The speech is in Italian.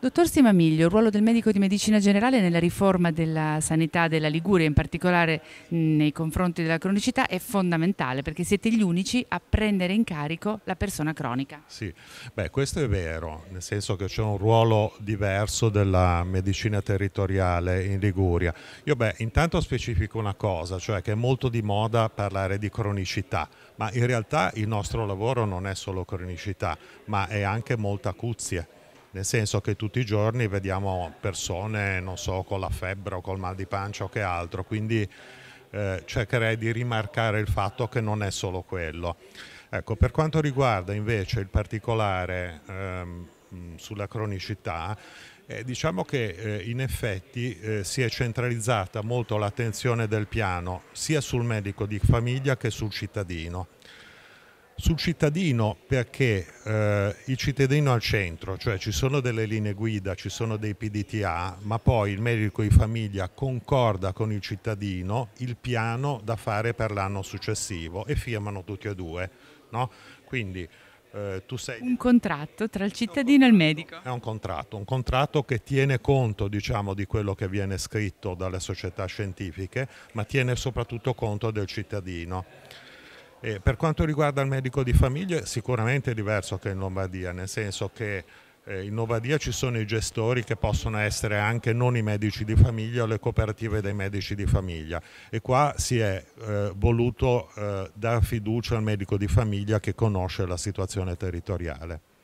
Dottor Simamiglio, il ruolo del medico di medicina generale nella riforma della sanità della Liguria, in particolare nei confronti della cronicità, è fondamentale perché siete gli unici a prendere in carico la persona cronica. Sì, beh, questo è vero, nel senso che c'è un ruolo diverso della medicina territoriale in Liguria. Io, beh, intanto specifico una cosa, cioè che è molto di moda parlare di cronicità, ma in realtà il nostro lavoro non è solo cronicità, ma è anche molta acuzia nel senso che tutti i giorni vediamo persone, non so, con la febbre o col mal di pancia o che altro, quindi eh, cercherei di rimarcare il fatto che non è solo quello. Ecco, per quanto riguarda invece il particolare ehm, sulla cronicità, eh, diciamo che eh, in effetti eh, si è centralizzata molto l'attenzione del piano sia sul medico di famiglia che sul cittadino sul cittadino perché eh, il cittadino al centro, cioè ci sono delle linee guida, ci sono dei PDTA, ma poi il medico di famiglia concorda con il cittadino il piano da fare per l'anno successivo e firmano tutti e due. No? Quindi eh, tu sei... Un contratto tra il cittadino e il medico. È un contratto, un contratto che tiene conto diciamo, di quello che viene scritto dalle società scientifiche, ma tiene soprattutto conto del cittadino. Eh, per quanto riguarda il medico di famiglia, sicuramente è diverso che in Lombardia, nel senso che eh, in Lombardia ci sono i gestori che possono essere anche non i medici di famiglia o le cooperative dei medici di famiglia e qua si è eh, voluto eh, dare fiducia al medico di famiglia che conosce la situazione territoriale.